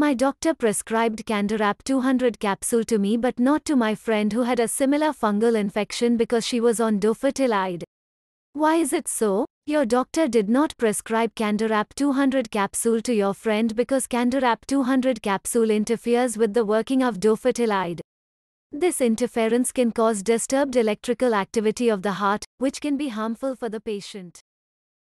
My doctor prescribed Candorap 200 capsule to me but not to my friend who had a similar fungal infection because she was on dofetilide. Why is it so? Your doctor did not prescribe Candorap 200 capsule to your friend because Candorap 200 capsule interferes with the working of dofetilide. This interference can cause disturbed electrical activity of the heart, which can be harmful for the patient.